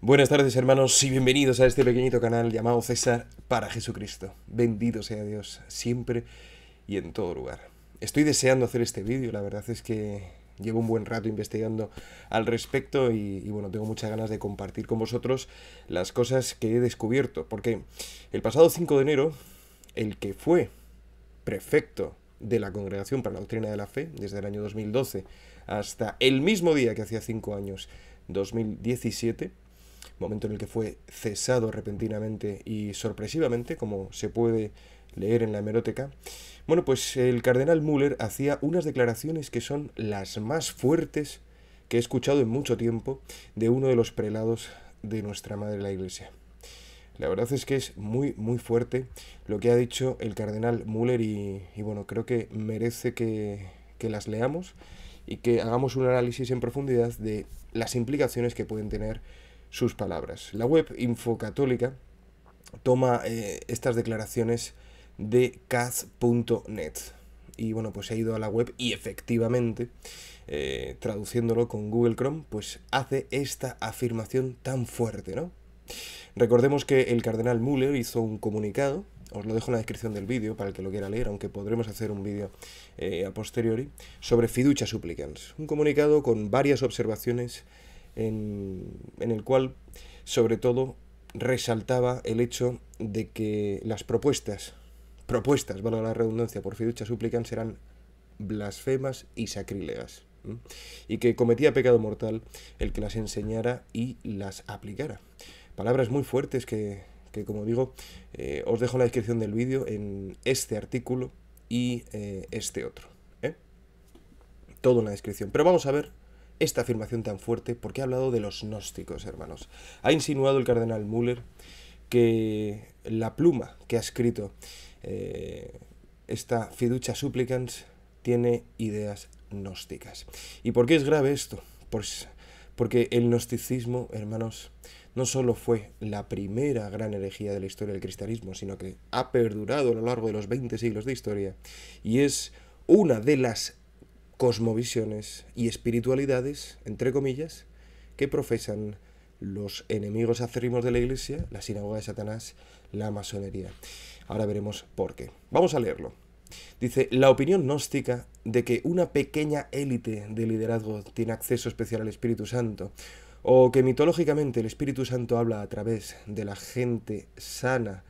Buenas tardes hermanos y bienvenidos a este pequeñito canal llamado César para Jesucristo. Bendito sea Dios, siempre y en todo lugar. Estoy deseando hacer este vídeo, la verdad es que llevo un buen rato investigando al respecto y, bueno, tengo muchas ganas de compartir con vosotros las cosas que he descubierto, porque el pasado 5 de enero, el que fue prefecto de la Congregación para la Doctrina de la Fe, desde el año 2012 hasta el mismo día que hacía 5 años, 2017, momento en el que fue cesado repentinamente y sorpresivamente, como se puede leer en la hemeroteca, bueno, pues el cardenal Müller hacía unas declaraciones que son las más fuertes que he escuchado en mucho tiempo de uno de los prelados de nuestra Madre la Iglesia. La verdad es que es muy, muy fuerte lo que ha dicho el cardenal Müller y, bueno, creo que merece que, que las leamos y que hagamos un análisis en profundidad de las implicaciones que pueden tener sus palabras. La web Infocatólica toma eh, estas declaraciones de caz.net. Y bueno, pues ha ido a la web y efectivamente, eh, traduciéndolo con Google Chrome, pues hace esta afirmación tan fuerte, ¿no? Recordemos que el cardenal Müller hizo un comunicado, os lo dejo en la descripción del vídeo para el que lo quiera leer, aunque podremos hacer un vídeo eh, a posteriori, sobre fiducia supplicans. Un comunicado con varias observaciones en, el cual sobre todo resaltaba el hecho de que las propuestas, propuestas, valga la redundancia, por fiducia suplican, serán blasfemas y sacrílegas, y que cometía pecado mortal el que las enseñara y las aplicara. Palabras muy fuertes que, que como digo, eh, os dejo en la descripción del vídeo en este artículo y eh, este otro. ¿eh? Todo en la descripción. Pero vamos a ver esta afirmación tan fuerte porque ha hablado de los gnósticos, hermanos. Ha insinuado el cardenal Müller que la pluma que ha escrito eh, esta fiducia supplicans tiene ideas gnósticas. ¿Y por qué es grave esto? Pues porque el gnosticismo, hermanos, no solo fue la primera gran herejía de la historia del cristianismo, sino que ha perdurado a lo largo de los 20 siglos de historia y es una de las cosmovisiones y espiritualidades, entre comillas, que profesan los enemigos acérrimos de la Iglesia, la sinagoga de Satanás, la masonería. Ahora veremos por qué. Vamos a leerlo. Dice, la opinión gnóstica de que una pequeña élite de liderazgo tiene acceso especial al Espíritu Santo, o que mitológicamente el Espíritu Santo habla a través de la gente sana,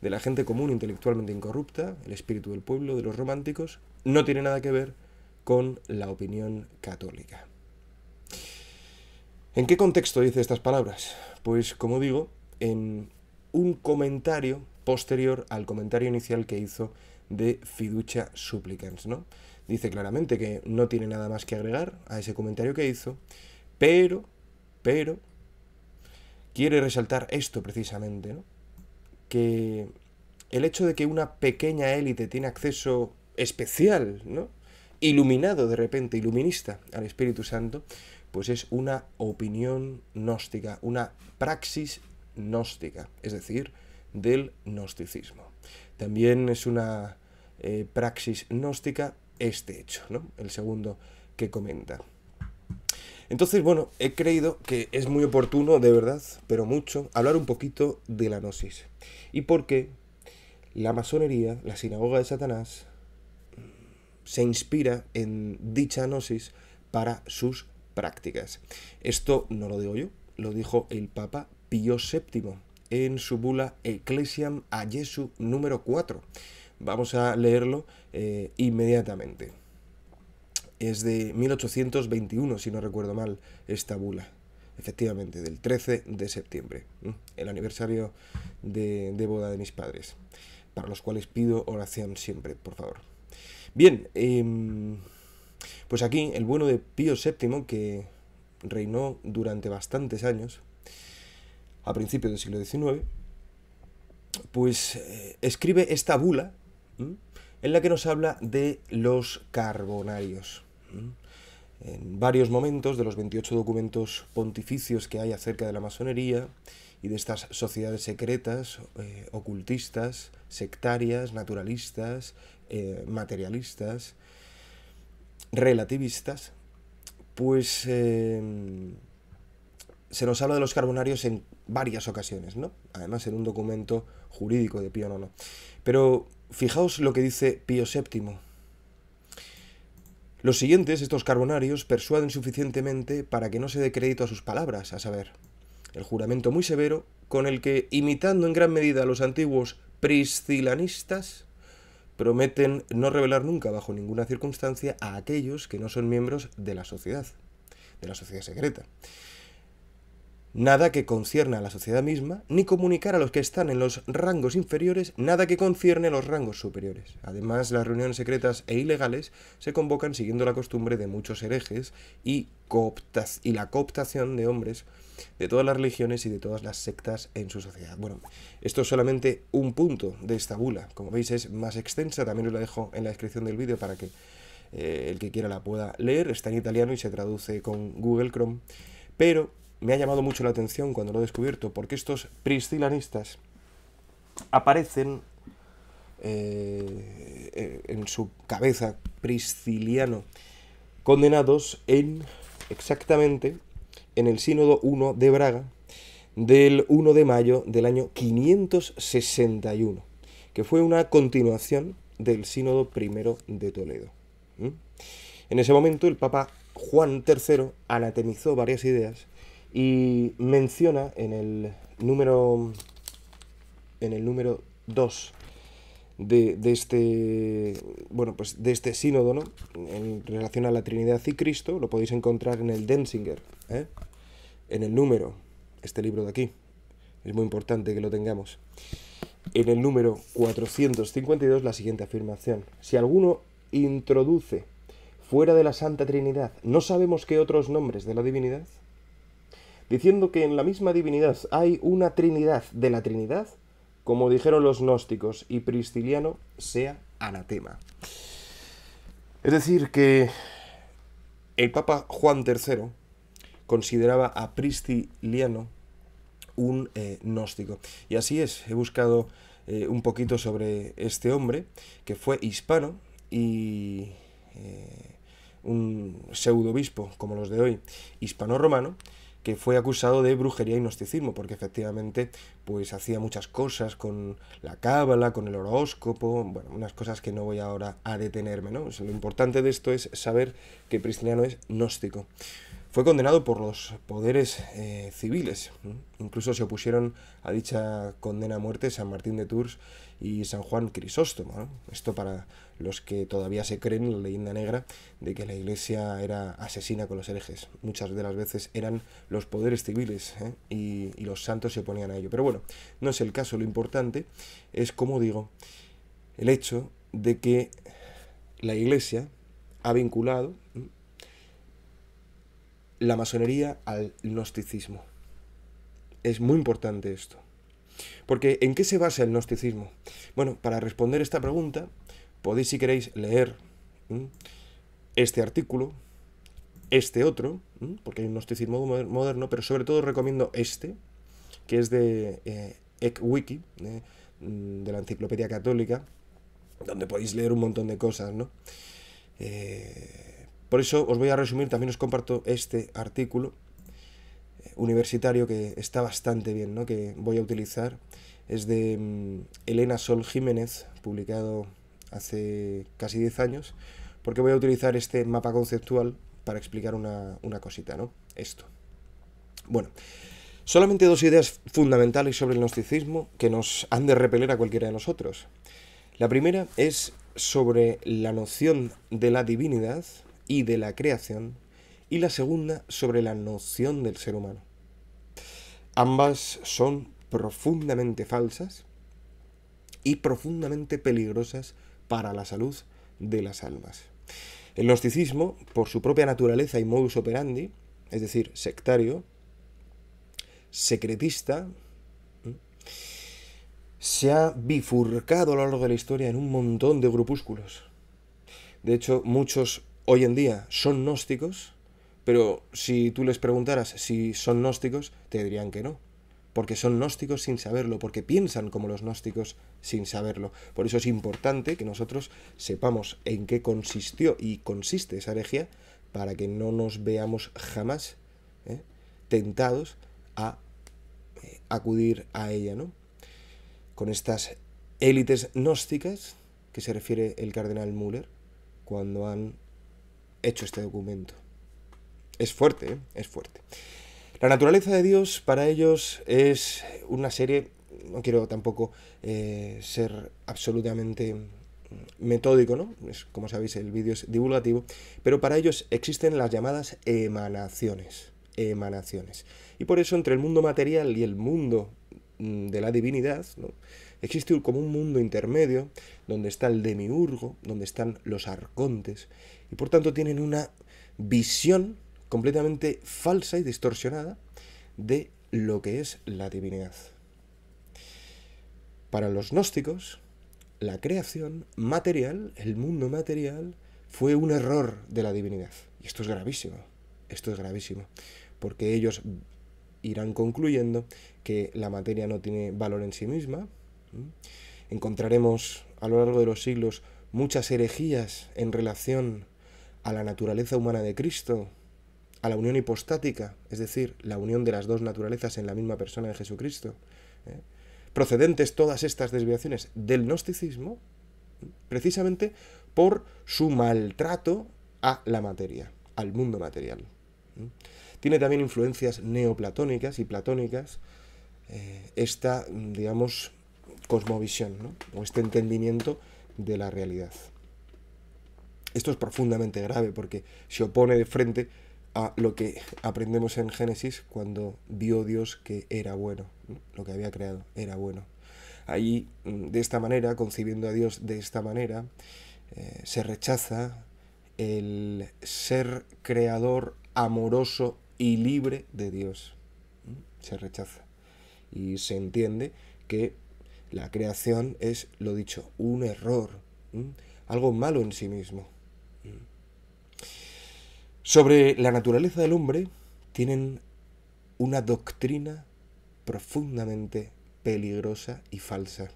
de la gente común intelectualmente incorrupta, el espíritu del pueblo, de los románticos, no tiene nada que ver con la opinión católica. ¿En qué contexto dice estas palabras? Pues como digo, en un comentario posterior al comentario inicial que hizo de Fiducia Supplicans, ¿no? Dice claramente que no tiene nada más que agregar a ese comentario que hizo, pero, pero, quiere resaltar esto precisamente, ¿no? Que el hecho de que una pequeña élite tiene acceso especial, ¿no? iluminado de repente, iluminista al Espíritu Santo, pues es una opinión gnóstica, una praxis gnóstica, es decir, del gnosticismo. También es una eh, praxis gnóstica este hecho, ¿no? el segundo que comenta. Entonces, bueno, he creído que es muy oportuno, de verdad, pero mucho, hablar un poquito de la gnosis. Y por qué la masonería, la sinagoga de Satanás, se inspira en dicha gnosis para sus prácticas. Esto no lo digo yo, lo dijo el Papa Pío VII en su bula Ecclesiam a Jesu número 4. Vamos a leerlo eh, inmediatamente. Es de 1821, si no recuerdo mal, esta bula. Efectivamente, del 13 de septiembre, el aniversario de, de boda de mis padres, para los cuales pido oración siempre, por favor. Bien, em, pues aquí el bueno de Pío VII, que reinó durante bastantes años, a principios del siglo XIX, pues eh, escribe esta bula en la que nos habla de los carbonarios. En varios momentos de los 28 documentos pontificios que hay acerca de la masonería y de estas sociedades secretas, eh, ocultistas, sectarias, naturalistas, eh, materialistas, relativistas, pues eh, se nos habla de los carbonarios en varias ocasiones, ¿no? Además en un documento jurídico de Pío IX. Pero fijaos lo que dice Pío VII. Los siguientes, estos carbonarios, persuaden suficientemente para que no se dé crédito a sus palabras, a saber, el juramento muy severo con el que, imitando en gran medida a los antiguos priscilanistas, prometen no revelar nunca bajo ninguna circunstancia a aquellos que no son miembros de la sociedad, de la sociedad secreta. Nada que concierne a la sociedad misma, ni comunicar a los que están en los rangos inferiores nada que concierne a los rangos superiores. Además, las reuniones secretas e ilegales se convocan siguiendo la costumbre de muchos herejes y, y la cooptación de hombres de todas las religiones y de todas las sectas en su sociedad. Bueno, esto es solamente un punto de esta bula. Como veis es más extensa, también os la dejo en la descripción del vídeo para que eh, el que quiera la pueda leer. Está en italiano y se traduce con Google Chrome. Pero me ha llamado mucho la atención cuando lo he descubierto, porque estos priscilanistas aparecen eh, eh, en su cabeza prisciliano, condenados en exactamente en el Sínodo I de Braga del 1 de mayo del año 561, que fue una continuación del Sínodo I de Toledo. En ese momento el Papa Juan III anatemizó varias ideas y menciona en el número en el número 2 de, este bueno pues de este sínodo ¿no? en relación a la Trinidad y Cristo lo podéis encontrar en el Denzinger ¿eh? en el número este libro de aquí es muy importante que lo tengamos en el número 452 la siguiente afirmación si alguno introduce fuera de la Santa Trinidad no sabemos qué otros nombres de la divinidad diciendo que en la misma divinidad hay una Trinidad de la Trinidad como dijeron los gnósticos, y Prisciliano sea anatema. Es decir, que el Papa Juan III consideraba a Prisciliano un eh, gnóstico. Y así es, he buscado eh, un poquito sobre este hombre, que fue hispano y eh, un un pseudobispo, como los de hoy, hispano-romano, que fue acusado de brujería y gnosticismo, porque efectivamente pues hacía muchas cosas con la cábala, con el horóscopo, unas cosas que no voy ahora a detenerme, ¿no? lo importante de esto es saber que Pristiniano es gnóstico. Fue condenado por los poderes eh, civiles, incluso se opusieron a dicha condena a muerte San Martín de Tours, y San Juan Crisóstomo. Esto para los que todavía se creen la leyenda negra de que la iglesia era asesina con los herejes. Muchas de las veces eran los poderes civiles ¿eh? y los santos se oponían a ello. Pero bueno, no es el caso. Lo importante es, como digo, el hecho de que la iglesia ha vinculado la masonería al gnosticismo. Es muy importante esto. Porque ¿en qué se basa el gnosticismo? Bueno, para responder esta pregunta, podéis si queréis leer este artículo, este otro, porque hay un gnosticismo moderno, pero sobre todo recomiendo este, que es de eh, EcWiki, ¿eh? de la Enciclopedia Católica, donde podéis leer un montón de cosas, ¿no? Eh, por eso os voy a resumir, también os comparto este artículo universitario que está bastante bien, ¿no? que voy a utilizar. Es de mm, Elena Sol Jiménez, publicado hace casi 10 años, porque voy a utilizar este mapa conceptual para explicar una, cosita, ¿no? Esto. Bueno, solamente dos ideas fundamentales sobre el gnosticismo que nos han de repeler a cualquiera de nosotros. La primera es sobre la noción de la divinidad y de la creación y la segunda sobre la noción del ser humano. Ambas son profundamente falsas y profundamente peligrosas para la salud de las almas. El gnosticismo, por su propia naturaleza y modus operandi, es decir, sectario, secretista, se ha bifurcado a lo largo de la historia en un montón de grupúsculos. De hecho, muchos hoy en día son gnósticos, pero si tú les preguntaras si son gnósticos, te dirían que no. Porque son gnósticos sin saberlo, porque piensan como los gnósticos sin saberlo. Por eso es importante que nosotros sepamos en qué consistió y consiste esa herejía para que no nos veamos jamás ¿eh? tentados a eh, acudir a ella, Con estas élites gnósticas que se refiere el cardenal Müller cuando han hecho este documento. Es fuerte, ¿eh? es fuerte. La naturaleza de Dios para ellos es una serie, no quiero tampoco eh, ser absolutamente mm, metódico, ¿no? como sabéis, el vídeo es divulgativo, pero para ellos existen las llamadas emanaciones, emanaciones. Y por eso entre el mundo material y el mundo mm, de la divinidad, existe como un mundo intermedio donde está el demiurgo, donde están los arcontes, y por tanto tienen una visión completamente falsa y distorsionada de lo que es la divinidad. Para los gnósticos, la creación material, el mundo material, fue un error de la divinidad. Y esto es gravísimo, esto es gravísimo, porque ellos irán concluyendo que la materia no tiene valor en sí misma. Encontraremos a lo largo de los siglos muchas herejías en relación a la naturaleza humana de Cristo, a la unión hipostática, es decir, la unión de las dos naturalezas en la misma persona de Jesucristo. ¿eh? Procedentes todas estas desviaciones del gnosticismo, precisamente por su maltrato a la materia, al mundo material. ¿eh? Tiene también influencias neoplatónicas y platónicas eh, esta, digamos, cosmovisión o este entendimiento de la realidad. Esto es profundamente grave porque se opone de frente a lo que aprendemos en Génesis cuando vio Dios que era bueno, lo que había creado era bueno. Ahí, mm, de esta manera, concibiendo a Dios de esta manera, eh, se rechaza el ser creador amoroso y libre de Dios. Se rechaza. Y se entiende que la creación es, lo dicho, un error, algo malo en sí mismo. Sobre la naturaleza del hombre tienen una doctrina profundamente peligrosa y falsa.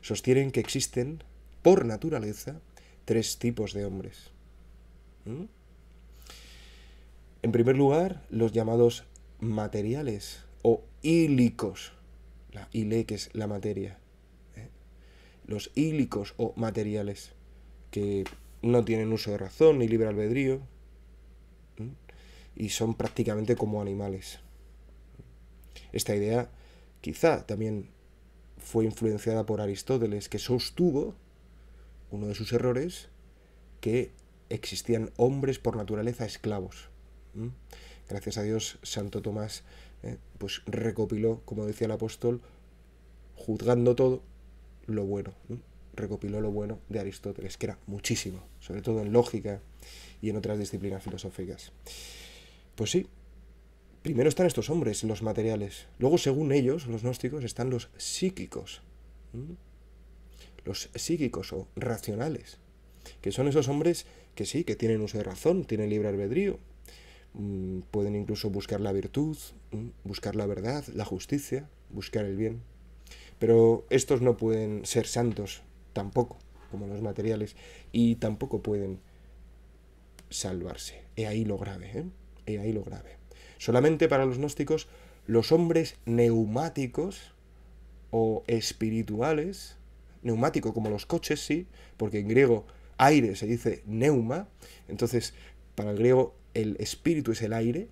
Sostienen que existen, por naturaleza, tres tipos de hombres. ¿Mm? En primer lugar, los llamados materiales o hílicos. La hile, que es la materia. ¿eh? Los hílicos o materiales, que no tienen uso de razón ni libre albedrío, y son prácticamente como animales. Esta idea quizá también fue influenciada por Aristóteles, que sostuvo, uno de sus errores, que existían hombres por naturaleza esclavos. Gracias a Dios, Santo Tomás eh, pues recopiló, como decía el apóstol, juzgando todo, lo bueno. Recopiló lo bueno de Aristóteles, que era muchísimo, sobre todo en lógica y en otras disciplinas filosóficas. Pues sí. Primero están estos hombres, los materiales. Luego, según ellos, los gnósticos, están los psíquicos. ¿Mm? Los psíquicos o racionales. Que son esos hombres que sí, que tienen uso de razón, tienen libre albedrío. Mm, pueden incluso buscar la virtud, ¿Mm? buscar la verdad, la justicia, buscar el bien. Pero estos no pueden ser santos tampoco, como los materiales, y tampoco pueden salvarse. He ahí lo grave. ¿eh? y ahí lo grave. Solamente para los gnósticos, los hombres neumáticos o espirituales, neumático como los coches, sí, porque en griego aire se dice neuma, entonces para el griego el espíritu es el aire,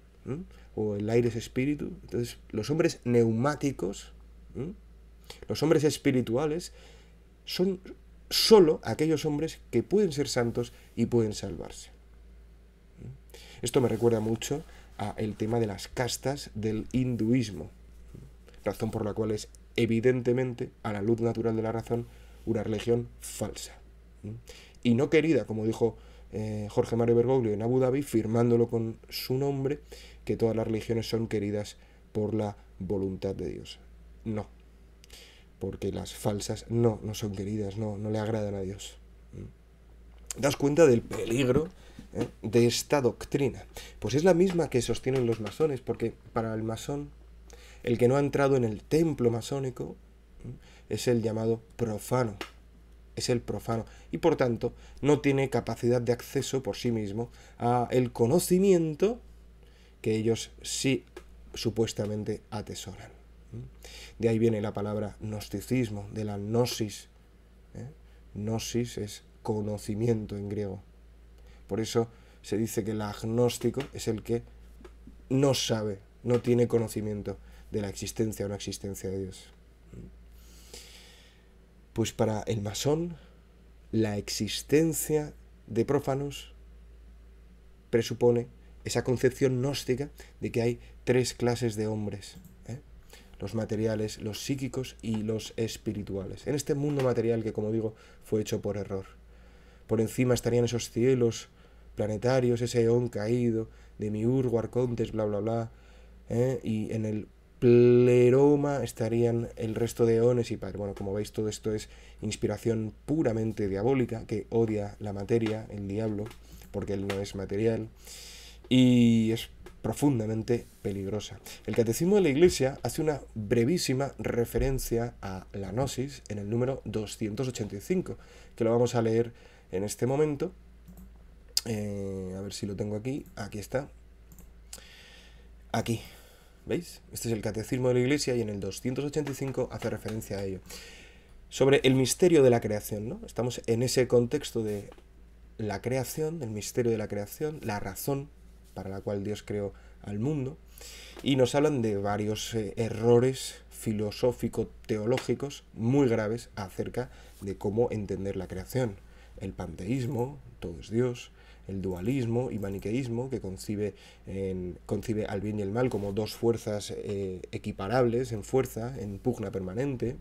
o el aire es espíritu, entonces los hombres neumáticos, los hombres espirituales, son sólo aquellos hombres que pueden ser santos y pueden salvarse. Esto me recuerda mucho a el tema de las castas del hinduismo, razón por la cual es evidentemente, a la luz natural de la razón, una religión falsa. Y no querida, como dijo eh, Jorge Mario Bergoglio en Abu Dhabi, firmándolo con su nombre, que todas las religiones son queridas por la voluntad de Dios. No, porque las falsas no, no son queridas, no, no le agradan a Dios das cuenta del peligro ¿eh? de esta doctrina. Pues es la misma que sostienen los masones, porque para el masón, el que no ha entrado en el templo masónico ¿eh? es el llamado profano. Es el profano. Y por tanto, no tiene capacidad de acceso por sí mismo a el conocimiento que ellos sí supuestamente atesoran. ¿eh? De ahí viene la palabra gnosticismo, de la gnosis. Gnosis es conocimiento en griego. Por eso se dice que el agnóstico es el que no sabe, no tiene conocimiento de la existencia o no existencia de Dios. Pues para el masón, la existencia de prófanos presupone esa concepción gnóstica de que hay tres clases de hombres, ¿eh? los materiales, los psíquicos y los espirituales, en este mundo material que, como digo, fue hecho por error. Por encima estarían esos cielos planetarios, ese eón caído, de Miurgo, Arcontes, bla, bla, bla. ¿eh? Y en el pleroma estarían el resto de eones y padre. Bueno, como veis, todo esto es inspiración puramente diabólica, que odia la materia, el diablo, porque él no es material, y es profundamente peligrosa. El Catecismo de la Iglesia hace una brevísima referencia a la gnosis en el número 285, que lo vamos a leer en este momento. Eh, a ver si lo tengo aquí. Aquí está. Aquí. ¿Veis? Este es el Catecismo de la Iglesia y en el 285 hace referencia a ello. Sobre el misterio de la creación, ¿no? Estamos en ese contexto de la creación, del misterio de la creación, la razón para la cual Dios creó al mundo. Y nos hablan de varios eh, errores filosófico-teológicos muy graves acerca de cómo entender la creación el panteísmo, todo es Dios, el dualismo y maniqueísmo, que concibe, concibe al bien y el mal como dos fuerzas eh, equiparables en fuerza, en pugna permanente.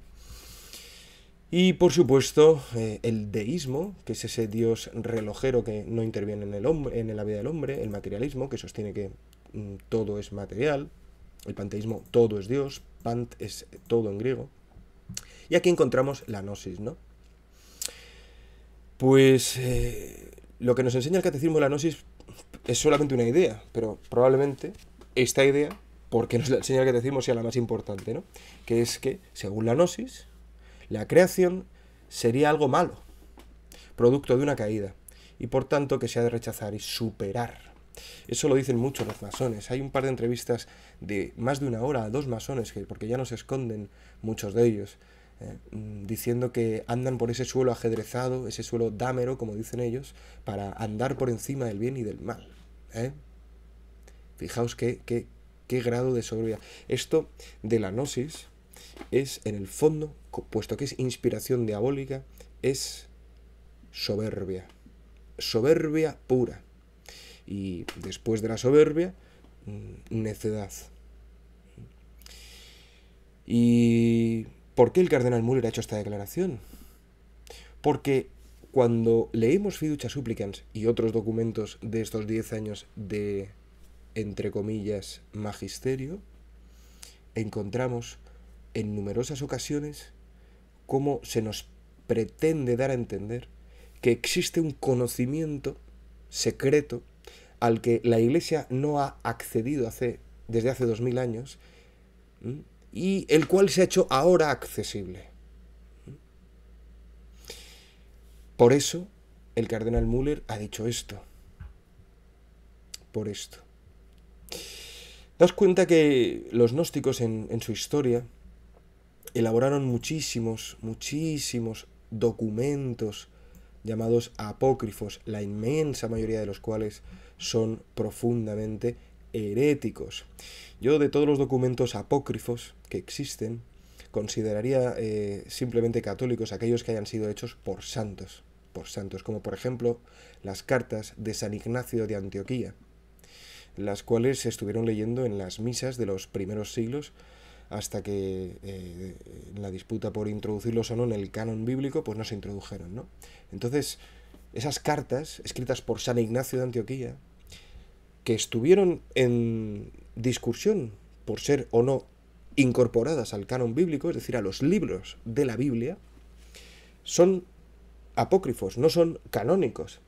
Y por supuesto, eh, el deísmo, que es ese dios relojero que no interviene en, el hombre, en la vida del hombre, el materialismo, que sostiene que mm, todo es material, el panteísmo, todo es Dios, pant es todo en griego. Y aquí encontramos la gnosis, ¿no? Pues eh, lo que nos enseña el catecismo de la gnosis es solamente una idea, pero probablemente esta idea, porque nos la enseña el catecismo, sea la más importante, ¿no? Que es que, según la gnosis, la creación sería algo malo, producto de una caída, y por tanto que se ha de rechazar y superar. Eso lo dicen muchos los masones. Hay un par de entrevistas de más de una hora a dos masones, porque ya no se esconden muchos de ellos, eh, mm, diciendo que andan por ese suelo ajedrezado, ese suelo dámero, como dicen ellos, para andar por encima del bien y del mal. ¿eh? Fijaos qué, qué, qué grado de soberbia Esto de la gnosis es, en el fondo, puesto que es inspiración diabólica, es soberbia. Soberbia pura. Y después de la soberbia, mm, necedad. Y ¿Por qué el cardenal Müller ha hecho esta declaración? Porque cuando leemos Fiducia Supplicans y otros documentos de estos 10 años de, entre comillas, magisterio, encontramos en numerosas ocasiones cómo se nos pretende dar a entender que existe un conocimiento secreto al que la Iglesia no ha accedido desde hace 2000 años, y el cual se ha hecho ahora accesible. Por eso el cardenal Müller ha dicho esto. Por esto. Daos cuenta que los gnósticos en, en su historia elaboraron muchísimos, muchísimos documentos llamados apócrifos, la inmensa mayoría de los cuales son profundamente heréticos. Yo de todos los documentos apócrifos que existen, consideraría eh, simplemente católicos aquellos que hayan sido hechos por santos, por santos, como por ejemplo las cartas de San Ignacio de Antioquía, las cuales se estuvieron leyendo en las misas de los primeros siglos hasta que eh, la disputa por introducirlos o no en el canon bíblico, pues no se introdujeron, Entonces, esas cartas escritas por San Ignacio de Antioquía, que estuvieron en discusión por ser o no incorporadas al canon bíblico, es decir, a los libros de la Biblia, son apócrifos, no son canónicos,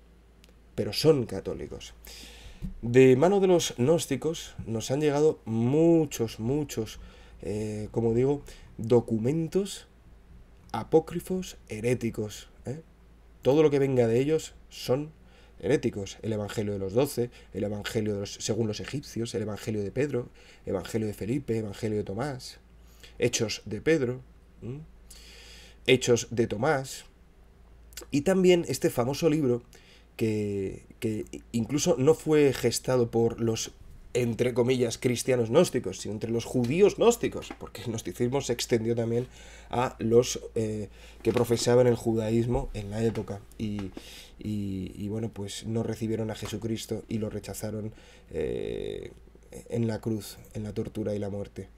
pero son católicos. De mano de los gnósticos nos han llegado muchos, muchos, eh, como digo, documentos apócrifos heréticos. ¿eh? Todo lo que venga de ellos son heréticos, el Evangelio de los Doce, el Evangelio de los, según los egipcios, el Evangelio de Pedro, Evangelio de Felipe, Evangelio de Tomás, Hechos de Pedro, Hechos de Tomás, y también este famoso libro que, que incluso no fue gestado por los entre comillas, cristianos gnósticos, sino entre los judíos gnósticos, porque el gnosticismo se extendió también a los eh, que profesaban el judaísmo en la época y, bueno, pues no recibieron a Jesucristo y lo rechazaron eh, en la cruz, en la tortura y la muerte.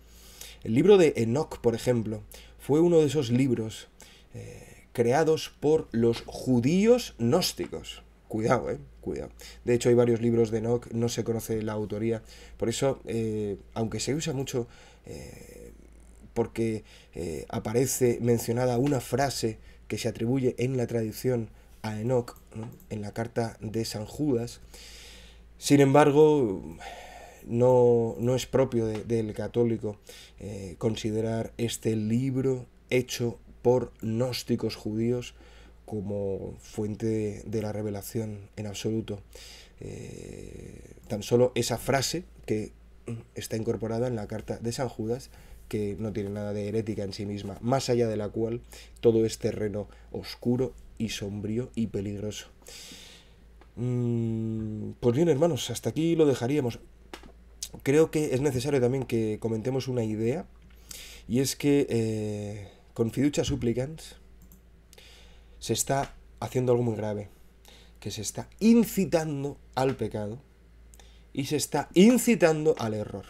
El libro de Enoch, por ejemplo, fue uno de esos libros eh, creados por los judíos gnósticos Cuidado, eh, cuidado. De hecho, hay varios libros de Enoch, no se conoce la autoría. Por eso, eh, aunque se usa mucho eh, porque eh, aparece mencionada una frase que se atribuye en la tradición a Enoch, en la carta de San Judas, sin embargo, no, es propio del católico considerar este libro hecho por gnósticos judíos como fuente de, la revelación en absoluto. Eh, tan solo esa frase que está incorporada en la carta de San Judas, que no tiene nada de herética en sí misma, más allá de la cual todo es terreno oscuro y sombrío y peligroso. Mm, pues bien, hermanos, hasta aquí lo dejaríamos. Creo que es necesario también que comentemos una idea, y es que eh, con fiducia supplicans, se está haciendo algo muy grave, que se está incitando al pecado y se está incitando al error.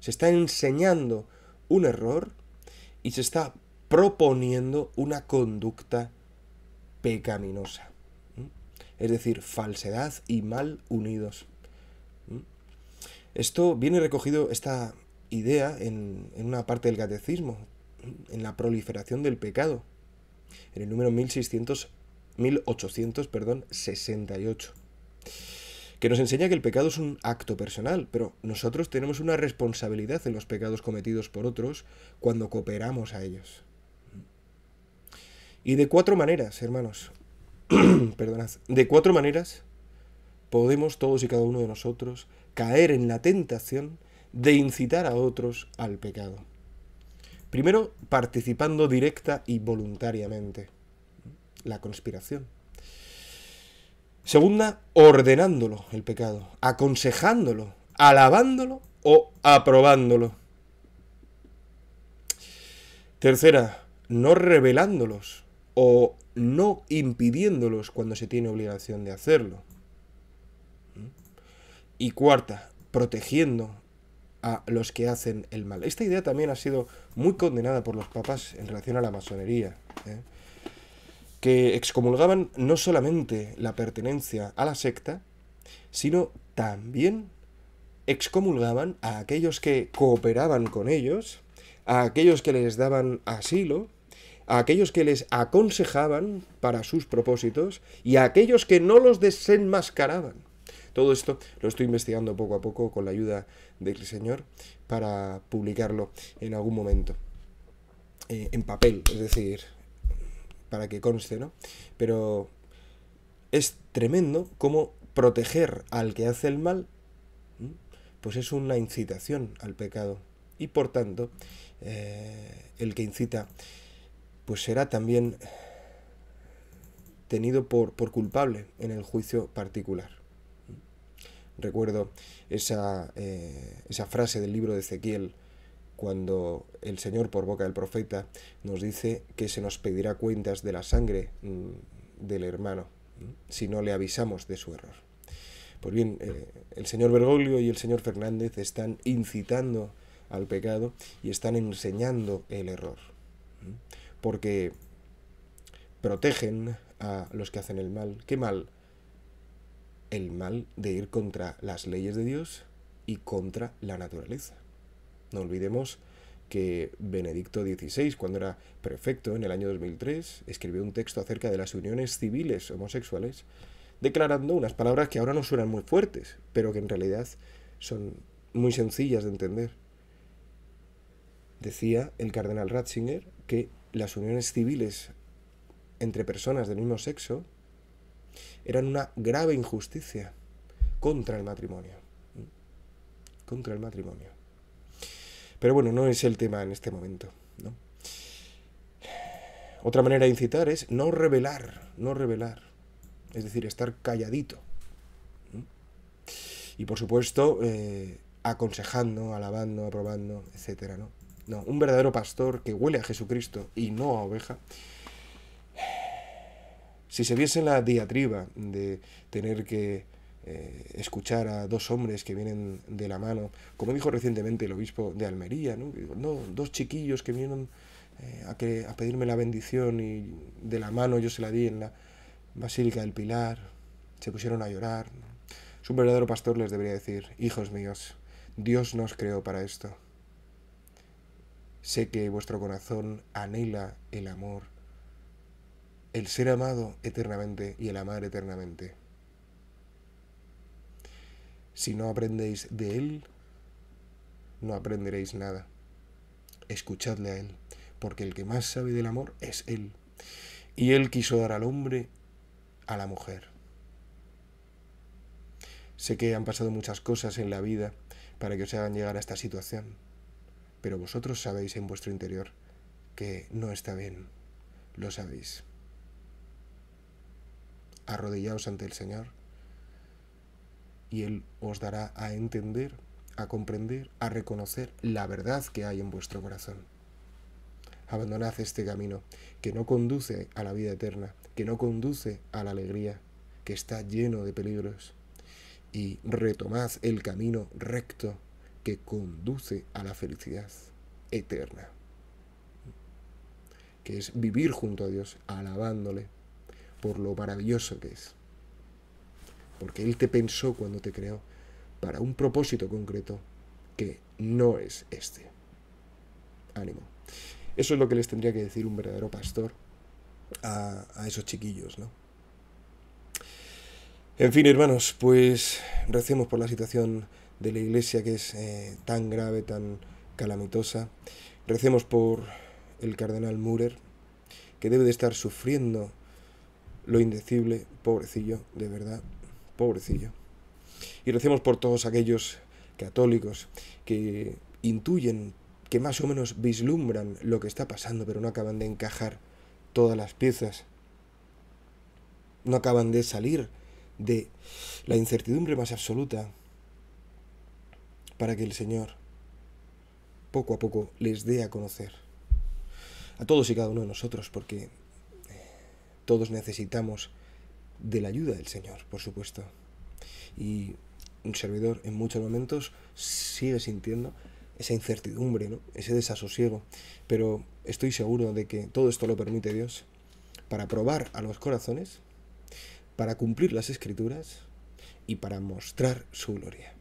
Se está enseñando un error y se está proponiendo una conducta pecaminosa. Es decir, falsedad y mal unidos. Esto viene recogido, esta idea, en, en una parte del catecismo, en la proliferación del pecado en el número 1868, que nos enseña que el pecado es un acto personal, pero nosotros tenemos una responsabilidad en los pecados cometidos por otros cuando cooperamos a ellos. Y de cuatro maneras, hermanos, perdonad, de cuatro maneras podemos todos y cada uno de nosotros caer en la tentación de incitar a otros al pecado. Primero, participando directa y voluntariamente. La conspiración. Segunda, ordenándolo el pecado, aconsejándolo, alabándolo o aprobándolo. Tercera, no revelándolos o no impidiéndolos cuando se tiene obligación de hacerlo. ¿Mm? Y cuarta, protegiendo a los que hacen el mal. Esta idea también ha sido muy condenada por los papas en relación a la masonería, ¿eh? que excomulgaban no solamente la pertenencia a la secta, sino también excomulgaban a aquellos que cooperaban con ellos, a aquellos que les daban asilo, a aquellos que les aconsejaban para sus propósitos y a aquellos que no los desenmascaraban. Todo esto lo estoy investigando poco a poco con la ayuda del Señor para publicarlo en algún momento. Eh, en papel, es decir, para que conste, ¿no? Pero es tremendo cómo proteger al que hace el mal, pues es una incitación al pecado. Y por tanto, eh, el que incita, pues será también tenido por culpable en el juicio particular. Recuerdo eh, esa, frase del libro de Ezequiel, cuando el Señor, por boca del profeta, nos dice que se nos pedirá cuentas de la sangre mm, del hermano, mm, si no le avisamos de su error. Pues bien, eh, el señor Bergoglio y el señor Fernández están incitando al pecado y están enseñando el error, mm, porque protegen a los que hacen el mal. ¿Qué mal? el mal de ir contra las leyes de Dios y contra la naturaleza. No olvidemos que Benedicto XVI, cuando era prefecto en el año 2003, escribió un texto acerca de las uniones civiles homosexuales, declarando unas palabras que ahora no suenan muy fuertes, pero que en realidad son muy sencillas de entender. Decía el cardenal Ratzinger que las uniones civiles entre personas del mismo sexo eran una grave injusticia contra el matrimonio. Contra el matrimonio. Pero bueno, no es el tema en este momento. ¿no? Otra manera de incitar es no revelar, no revelar. Es decir, estar calladito. Y por supuesto, eh, aconsejando, alabando, aprobando, etc. ¿no? no, un verdadero pastor que huele a Jesucristo y no a oveja si se viese la diatriba de tener que eh, escuchar a dos hombres que vienen de la mano, como dijo recientemente el obispo de Almería, ¿no? dos chiquillos que vinieron eh, a, a pedirme la bendición y de la mano yo se la di en la Basílica del Pilar, se pusieron a llorar. un verdadero pastor les debería decir, hijos míos, Dios nos creó para esto. Sé que vuestro corazón anhela el amor el ser amado eternamente y el amar eternamente. Si no aprendéis de Él, no aprenderéis nada. Escuchadle a Él, porque el que más sabe del amor es Él. Y Él quiso dar al hombre a la mujer. Sé que han pasado muchas cosas en la vida para que os hagan llegar a esta situación, pero vosotros sabéis en vuestro interior que no está bien. Lo sabéis arrodillaos ante el Señor y Él os dará a entender, a comprender, a reconocer la verdad que hay en vuestro corazón. Abandonad este camino que no conduce a la vida eterna, que no conduce a la alegría, que está lleno de peligros, y retomad el camino recto que conduce a la felicidad eterna, que es vivir junto a Dios, alabándole, por lo maravilloso que es. Porque Él te pensó cuando te creó para un propósito concreto que no es este. Ánimo. Eso es lo que les tendría que decir un verdadero pastor a, esos chiquillos, ¿no? En fin, hermanos, pues recemos por la situación de la iglesia que es eh, tan grave, tan calamitosa. Recemos por el cardenal Müller, que debe de estar sufriendo lo indecible, pobrecillo, de verdad, pobrecillo. Y recemos por todos aquellos católicos que intuyen, que más o menos vislumbran lo que está pasando, pero no acaban de encajar todas las piezas, no acaban de salir de la incertidumbre más absoluta para que el Señor poco a poco les dé a conocer a todos y cada uno de nosotros, porque todos necesitamos de la ayuda del Señor, por supuesto. Y un servidor en muchos momentos sigue sintiendo esa incertidumbre, ¿no? ese desasosiego. Pero estoy seguro de que todo esto lo permite Dios para probar a los corazones, para cumplir las escrituras y para mostrar su gloria.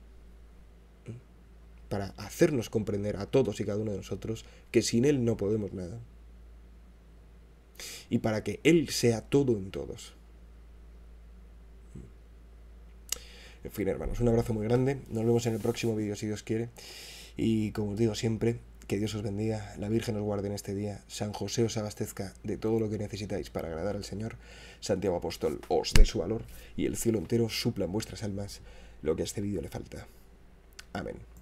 ¿Mm? Para hacernos comprender a todos y cada uno de nosotros que sin Él no podemos nada y para que Él sea todo en todos. En fin, hermanos, un abrazo muy grande. Nos vemos en el próximo vídeo, si Dios quiere. Y como os digo siempre, que Dios os bendiga, la Virgen os guarde en este día, San José os abastezca de todo lo que necesitáis para agradar al Señor, Santiago Apóstol os dé su valor y el cielo entero supla en vuestras almas lo que a este vídeo le falta. Amén.